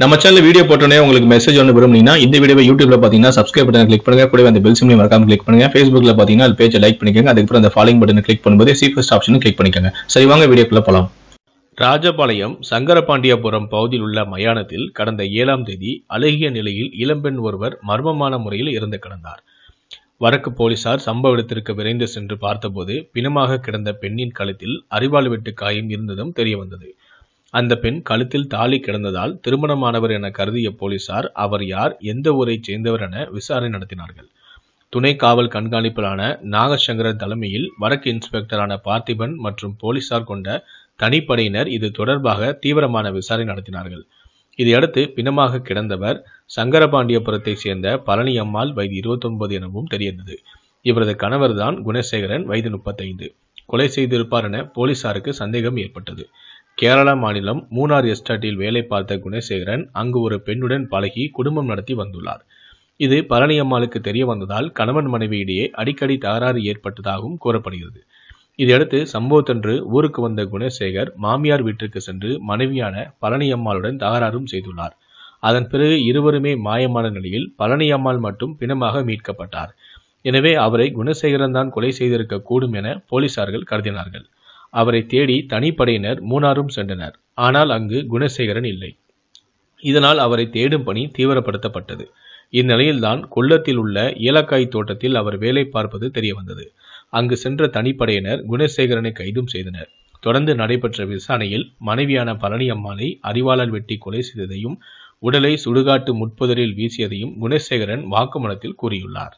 நம்ம channel video போட்டோன்னே உங்களுக்கு மெசேஜ் ஒன்று விரும்புனீங்கன்னா இந்த வீடியோ யூடியூப்ல பார்த்தீங்கன்னா சப்ஸ்கிரைப் பட்டன் கிளிக் பண்ணுங்க கூட அந்த பெல் சிம்லையும் மறக்காம கிளிக் பண்ணுங்க ஃபேஸ்புக்ல பார்த்தீங்கன்னா அது பேஜை லைக் பண்ணிக்கோங்க அதுக்கப்புறம் அந்த ஃபாலோ பட்டன் கிளிக் பண்ணும்போது சீஃபஸ்ட் ஆப்ஷன் கிளிக் பண்ணிக்கோங்க சரி வாங்க வீடியோக்குள்ள போகலாம் ராஜபாளையம் சங்கரபாண்டியபுரம் பகுதியில் உள்ள மயானத்தில் கடந்த ஏழாம் தேதி அழகிய நிலையில் இளம்பெண் ஒருவர் மர்மமான முறையில் இறந்து கிடந்தார் வடக்கு போலீசார் சம்பவ இடத்திற்கு விரைந்து சென்று பார்த்தபோது பிணமாக கிடந்த பெண்ணின் கழுத்தில் அறிவாள் வெட்டு காயம் இருந்ததும் தெரிய வந்தது அந்த பெண் கழுத்தில் தாலி கிடந்ததால் திருமணமானவர் என கருதிய போலீசார் அவர் யார் எந்த ஊரை சேர்ந்தவர் என விசாரணை நடத்தினார்கள் துணை காவல் கண்காணிப்பிலான நாகசங்கரன் தலைமையில் வடக்கு இன்ஸ்பெக்டரான பார்த்திபன் மற்றும் போலீசார் கொண்ட தனிப்படையினர் இது தொடர்பாக தீவிரமான விசாரணை நடத்தினார்கள் இதையடுத்து பிணமாக கிடந்தவர் சங்கரபாண்டியபுரத்தை சேர்ந்த பழனி அம்மாள் வயது ஒன்பது எனவும் தெரியந்தது இவரது கணவர்தான் குணசேகரன் வயது முப்பத்தைந்து கொலை செய்திருப்பார் என போலீசாருக்கு சந்தேகம் ஏற்பட்டது கேரளா மாநிலம் மூணார் எஸ்டேட்டில் வேலை பார்த்த குணசேகரன் அங்கு ஒரு பெண்ணுடன் பழகி குடும்பம் நடத்தி வந்துள்ளார் இது பழனியம்மாளுக்கு தெரிய வந்ததால் கணவன் மனைவியிடையே அடிக்கடி தகராறு ஏற்பட்டதாகவும் கூறப்படுகிறது இதையடுத்து சம்பவத்தன்று ஊருக்கு வந்த குணசேகர் மாமியார் வீட்டிற்கு சென்று மனைவியான பழனியம்மாளுடன் தகராறும் செய்துள்ளார் அதன் பிறகு இருவருமே மாயமான நிலையில் பழனியம்மாள் மட்டும் பிணமாக மீட்கப்பட்டார் எனவே அவரை குணசேகரன் தான் கொலை செய்திருக்க கூடும் என போலீசார்கள் கருதினார்கள் அவரை தேடி தனிப்படையினர் மூணாரும் சென்றனர் ஆனால் அங்கு குணசேகரன் இல்லை இதனால் அவரை தேடும் பணி தீவிரப்படுத்தப்பட்டது இந்நிலையில்தான் கொல்லத்தில் உள்ள ஏலக்காய் தோட்டத்தில் அவர் வேலை பார்ப்பது தெரியவந்தது அங்கு சென்ற தனிப்படையினர் குணசேகரனை கைதும் செய்தனர் தொடர்ந்து நடைபெற்ற விசாரணையில் மனைவியான பழனி அம்மாளை அறிவாளர் வெட்டி கொலை செய்ததையும் உடலை சுடுகாட்டு முட்புதரில் வீசியதையும் குணசேகரன் வாக்குமூலத்தில் கூறியுள்ளார்